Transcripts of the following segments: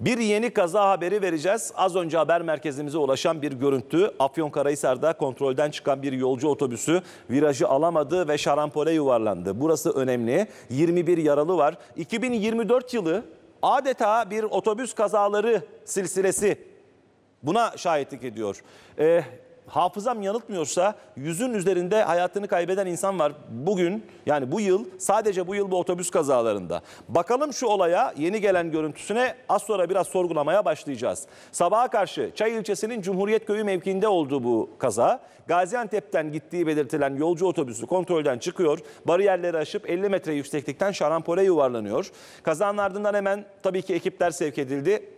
Bir yeni kaza haberi vereceğiz. Az önce haber merkezimize ulaşan bir görüntü. Afyonkarahisar'da kontrolden çıkan bir yolcu otobüsü virajı alamadı ve şarampole yuvarlandı. Burası önemli. 21 yaralı var. 2024 yılı adeta bir otobüs kazaları silsilesi. Buna şahitlik ediyor. Ee, hafızam yanıltmıyorsa yüzün üzerinde hayatını kaybeden insan var bugün yani bu yıl sadece bu yıl bu otobüs kazalarında. Bakalım şu olaya yeni gelen görüntüsüne az sonra biraz sorgulamaya başlayacağız. Sabaha karşı Çay ilçesinin Cumhuriyet Köyü mevkiinde olduğu bu kaza Gaziantep'ten gittiği belirtilen yolcu otobüsü kontrolden çıkıyor. Bariyerleri aşıp 50 metre yükseklikten şarampole yuvarlanıyor. Kazanın ardından hemen tabii ki ekipler sevk edildi.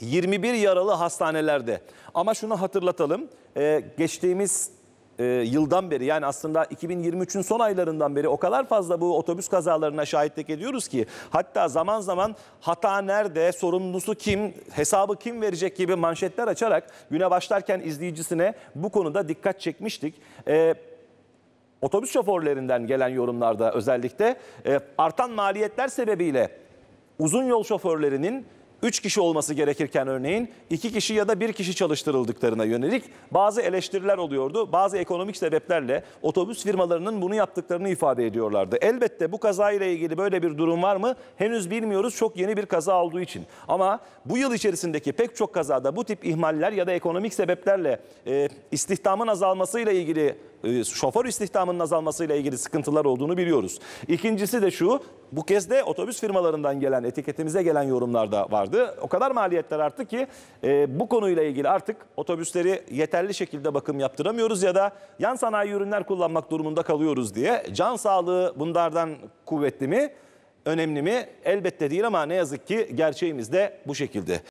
21 yaralı hastanelerde. Ama şunu hatırlatalım. Ee, geçtiğimiz e, yıldan beri yani aslında 2023'ün son aylarından beri o kadar fazla bu otobüs kazalarına şahitlik ediyoruz ki hatta zaman zaman hata nerede, sorumlusu kim, hesabı kim verecek gibi manşetler açarak güne başlarken izleyicisine bu konuda dikkat çekmiştik. E, otobüs şoförlerinden gelen yorumlarda özellikle e, artan maliyetler sebebiyle uzun yol şoförlerinin 3 kişi olması gerekirken örneğin 2 kişi ya da 1 kişi çalıştırıldıklarına yönelik bazı eleştiriler oluyordu. Bazı ekonomik sebeplerle otobüs firmalarının bunu yaptıklarını ifade ediyorlardı. Elbette bu kazayla ilgili böyle bir durum var mı? Henüz bilmiyoruz çok yeni bir kaza olduğu için. Ama bu yıl içerisindeki pek çok kazada bu tip ihmaller ya da ekonomik sebeplerle e, istihdamın azalmasıyla ilgili e, şoför istihdamının azalmasıyla ilgili sıkıntılar olduğunu biliyoruz. İkincisi de şu, bu kez de otobüs firmalarından gelen, etiketimize gelen yorumlarda vardı kaldı. O kadar maliyetler arttı ki e, bu konuyla ilgili artık otobüsleri yeterli şekilde bakım yaptıramıyoruz ya da yan sanayi ürünler kullanmak durumunda kalıyoruz diye. Can sağlığı bunlardan kuvvetli mi? Önemli mi? Elbette değil ama ne yazık ki gerçeğimiz de bu şekilde.